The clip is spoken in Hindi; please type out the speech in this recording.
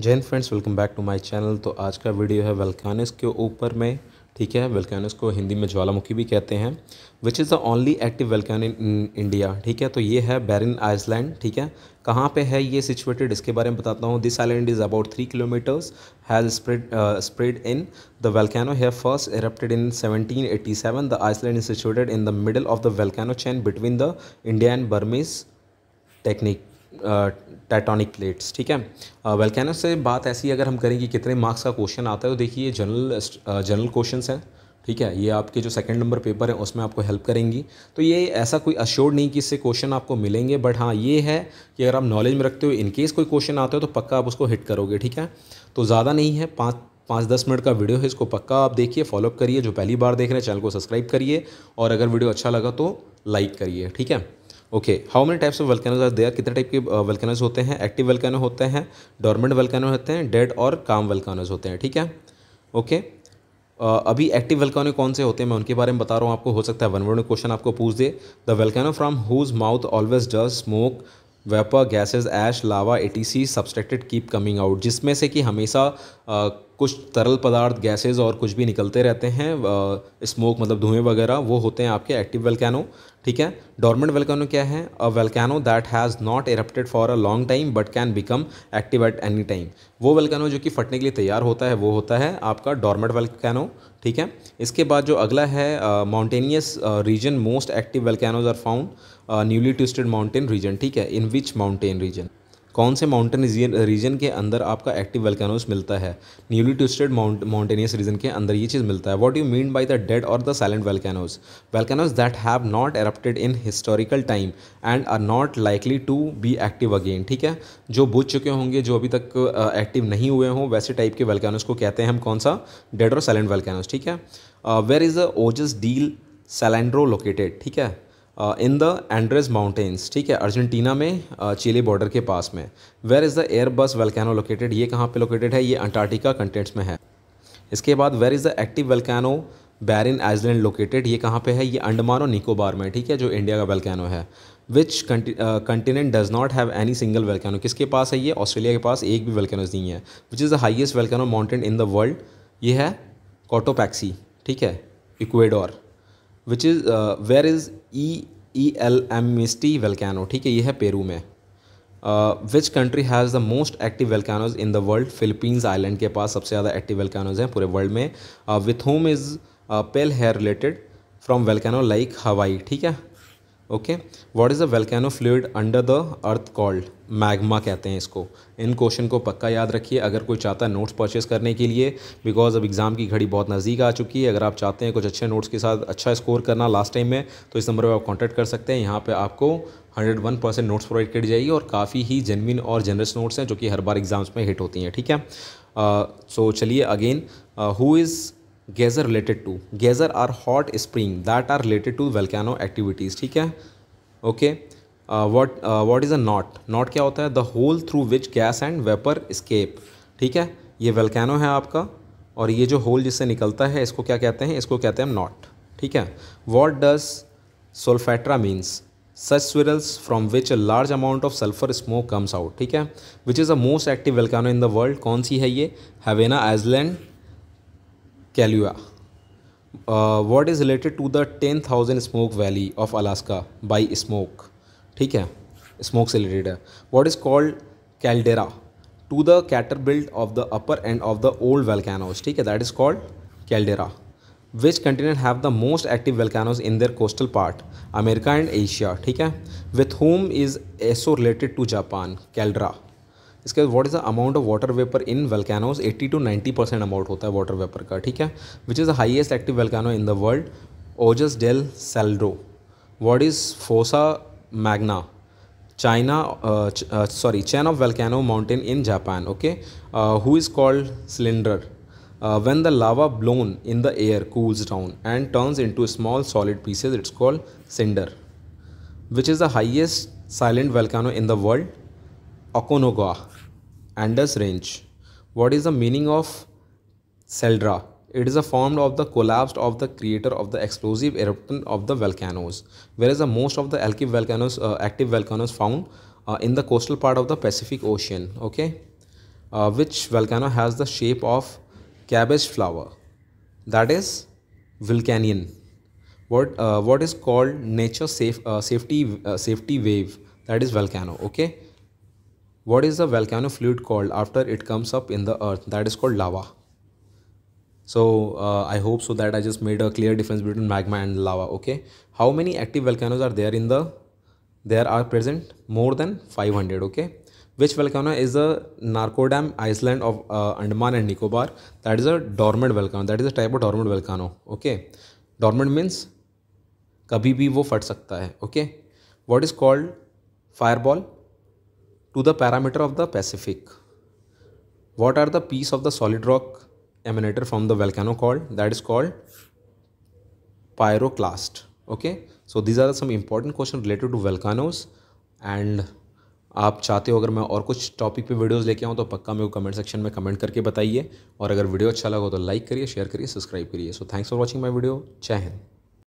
Jain friends welcome back to my channel तो आज का वीडियो है वेलकानिस के ऊपर में ठीक है वेलकानिस को हिंदी में ज्वालामुखी भी कहते हैं which is the only active volcano in India ठीक है तो ये है बैरिन आइसलैंड ठीक है कहाँ पे है ये सिचुएटेड इसके बारे में बताता हूँ this island is about three kilometres has spread spread in the volcano है first erupted in 1787 the island is situated in the middle of the volcano chain between the India and Burmese tectonic tectonic plates ठीक है वेलकैनो uh, से बात ऐसी अगर हम करें कि कितने मार्क्स का क्वेश्चन आता है तो देखिए जनरल जनरल क्वेश्चन हैं ठीक है ये आपके जो सेकंड नंबर पेपर है उसमें आपको हेल्प करेंगी तो ये ऐसा कोई अश्योर्ड नहीं कि इससे क्वेश्चन आपको मिलेंगे बट हाँ ये है कि अगर आप नॉलेज में रखते हो इन केस कोई क्वेश्चन आता है तो पक्का आप उसको हिट करोगे ठीक है तो ज़्यादा नहीं है पाँच पाँच दस मिनट का वीडियो है इसको पक्का आप देखिए फॉलोअप करिए जो पहली बार देख रहे हैं चैनल को सब्सक्राइब करिए और अगर वीडियो अच्छा लगा तो लाइक करिए ठीक है okay how many types of volcanoes are there कितने टाइप के वल्केनोज uh, होते हैं एक्टिव वल्केनो होते हैं डॉर्मेंट वल्केनो होते हैं डेड और काम वल्केनोज होते हैं ठीक है ओके okay? Uh, अभी एक्टिव वल्कानो कौन से होते हैं मैं उनके बारे में बता रहा हूँ आपको हो सकता है वन वर्ड क्वेश्चन आपको पूछ दे the volcano from whose mouth always the smoke vapour gases ash lava सी सब्सट्रेक्टेड कीप कमिंग आउट जिसमें से कि हमेशा uh, कुछ तरल पदार्थ गैसेस और कुछ भी निकलते रहते हैं स्मोक मतलब धुएं वगैरह वो होते हैं आपके एक्टिव वेलकैनो ठीक है डॉर्मेंट वेलकैनो क्या है a volcano that has not erupted for a long time but can become active at any time वो वेलकैनो जो कि फटने के लिए तैयार होता है वो होता है आपका डॉर्मेंट वेलकैनो ठीक है इसके बाद जो अगला है mountainous region most active volcanoes are found newly twisted mountain region ठीक है इन विच माउंटेन रीजन कौन से माउंटेन रीजन के अंदर आपका एक्टिव वेलकानोज मिलता है न्यूली ट्विस्टेड माउंटेनियस रीजन के अंदर ये चीज़ मिलता है what you mean by the dead और the silent volcanoes volcanoes that have not erupted in historical time and are not likely to be active again ठीक है जो बुझ चुके होंगे जो अभी तक एक्टिव नहीं हुए हों वैसे टाइप के वेलकानोज को कहते हैं हम कौन सा डेड और साइलेंट वेलकानोज ठीक है where is the Ojos del Salado located ठीक है इन द एंड्रेज माउंटेन्स ठीक है अर्जेंटीना में चिली uh, बॉर्डर के पास में where is the Erebus volcano located ये कहाँ पे लोकेटेड है ये अंटार्कटिका कंटेंट्स में है इसके बाद where is the active volcano Barren Island located ये कहाँ पे है ये अंडमान और निकोबार में ठीक है जो इंडिया का वेलकैनो है which continent does not have any single volcano किसके पास है ये ऑस्ट्रेलिया के पास एक भी वेलकैनोज नहीं है which is the highest volcano mountain in the world ये है कॉटोपैक्सी ठीक है Ecuador which is where is E E El Misti volcano ठीक है ये है पेरू में which country has the most active volcanoes in the world Philippines island के पास सबसे ज़्यादा एक्टिव वेलकैनोज हैं पूरे वर्ल्ड में with whom is Pele hair related from volcano like Hawaii ठीक है okay what is a volcano fluid under the earth called magma कहते हैं इसको इन क्वेश्चन को पक्का याद रखिए अगर कोई चाहता है नोट्स परचेस करने के लिए बिकॉज अब एग्ज़ाम की घड़ी बहुत नज़दीक आ चुकी है अगर आप चाहते हैं कुछ अच्छे नोट्स के साथ अच्छा स्कोर करना लास्ट टाइम में तो इस नंबर पर आप कॉन्टैक्ट कर सकते हैं यहाँ पर आपको hundred one percent notes provide कर जाएगी और काफ़ी ही जेनविन और जनरस नोट्स हैं जो कि हर बार एग्ज़ाम्स में हिट होती हैं ठीक है सो uh, so, चलिए again who is geyser related to geyser are hot spring that are related to volcano activities ठीक है okay what what is a knot knot क्या होता है the hole through which gas and vapour escape ठीक है ये वेलकैनो है आपका और ये जो होल जिससे निकलता है इसको क्या कहते हैं इसको कहते हैं नॉट ठीक है what does solfatara means such swirls from which a large amount of sulphur smoke comes out ठीक है which is a most active volcano in the world कौन सी है ये Hawaiian island Kilauea what is related to the ten thousand smoke valley of Alaska by smoke ठीक है स्मोक से रिलेटेड है what is called caldera to the crater build of the upper end of the old volcanoes ठीक है that is called caldera which continent have the most active volcanoes in their coastal part America and Asia ठीक है with whom is Aso related to Japan caldera इसके बाद what is the amount of water vapour in volcanoes 80 to 90 percent amount होता है वाटर वेपर का ठीक है which is the highest active volcano in the world Ojos del Salado what is fossa Magna China sorry chain of volcano mountain in Japan okay who is called cylinder when the lava blown in the air cools down and turns into small solid pieces it's called cinder which is the highest silent volcano in the world Okonoga, Andes Range. What is the meaning of Seldra? It is a form of the collapse of the creator of the explosive eruption of the volcanoes. Whereas the most of the active volcanoes, uh, active volcanoes found uh, in the coastal part of the Pacific Ocean. Okay, uh, which volcano has the shape of cabbage flower? That is Vulcanian. What uh, what is called nature safe uh, safety uh, safety wave? That is volcano. Okay. What is the volcano fluid called after it comes up in the earth? That is called lava. So uh, I hope so that I just made a clear difference between magma and lava. Okay. How many active volcanoes are there in the? There are present more than 500. Okay. Which volcano is the Narkodam Island of uh, Andaman and Nicobar? That is a dormant volcano. That is a type of dormant volcano. Okay. Dormant means कभी भी वो फट सकता है okay what is called fireball to the parameter of the Pacific what are the piece of the solid rock emanated from the volcano call that is called pyroclast okay so these are some important question related to volcanoes and आप चाहते हो अगर मैं और कुछ टॉपिक पे वीडियोस लेके आऊँ तो पक्का मेरे को कमेंट सेक्शन में कमेंट करके बताइए और अगर वीडियो अच्छा लगा हो तो लाइक करिए शेयर करिए सब्सक्राइब करिए so thanks for watching my video जय हिंद